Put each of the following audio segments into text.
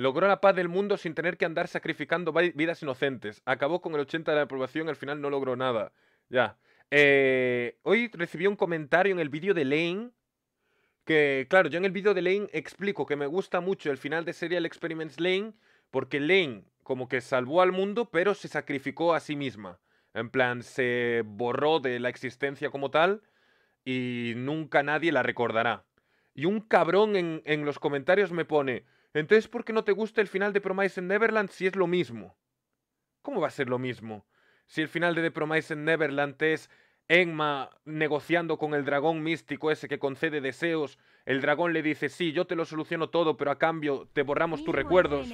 Logró la paz del mundo sin tener que andar sacrificando vidas inocentes. Acabó con el 80 de la aprobación, al final no logró nada. Ya. Eh, hoy recibí un comentario en el vídeo de Lane. Que, claro, yo en el vídeo de Lane explico que me gusta mucho el final de Serial Experiments Lane. Porque Lane, como que salvó al mundo, pero se sacrificó a sí misma. En plan, se borró de la existencia como tal. Y nunca nadie la recordará. Y un cabrón en, en los comentarios me pone. Entonces, ¿por qué no te gusta el final de Promise in Neverland si es lo mismo? ¿Cómo va a ser lo mismo? Si el final de The Promise in Neverland es Enma negociando con el dragón místico ese que concede deseos, el dragón le dice, sí, yo te lo soluciono todo, pero a cambio te borramos tus recuerdos.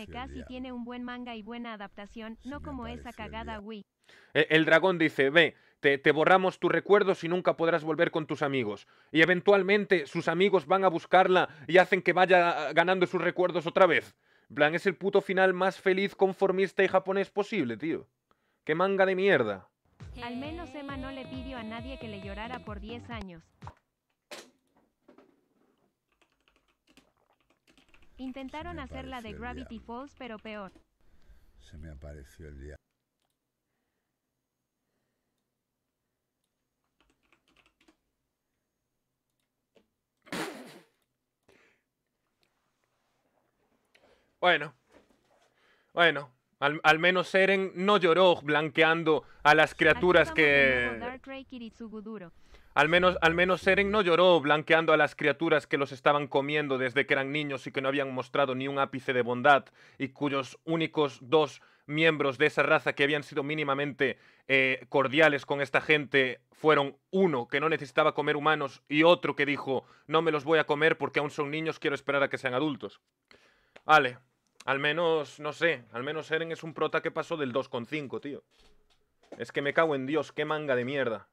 E, el dragón dice, ve, te, borramos tus recuerdos y nunca podrás volver con tus amigos. Y eventualmente sus amigos van a buscarla y hacen que vaya ah, ganando sus recuerdos otra vez. Plan, es el puto final más feliz, conformista y japonés posible, tío. ¡Qué manga de mierda! Al menos Emma no le pidió a nadie que le llorara por 10 años. Intentaron hacerla de Gravity Falls, pero peor. Se me apareció el día. Bueno. Bueno. Al, menos Eren no lloró blanqueando a las criaturas que... Al menos, al menos Eren no lloró blanqueando a las criaturas que los estaban comiendo desde que eran niños y que no habían mostrado ni un ápice de bondad y cuyos únicos dos miembros de esa raza que habían sido mínimamente eh, cordiales con esta gente fueron uno que no necesitaba comer humanos y otro que dijo no me los voy a comer porque aún son niños, quiero esperar a que sean adultos. Vale, al menos, no sé, al menos Eren es un prota que pasó del 2,5, tío. Es que me cago en Dios, qué manga de mierda.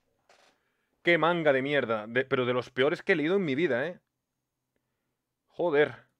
Qué manga de mierda, pero de los peores que he leído en mi vida, ¿eh? Joder.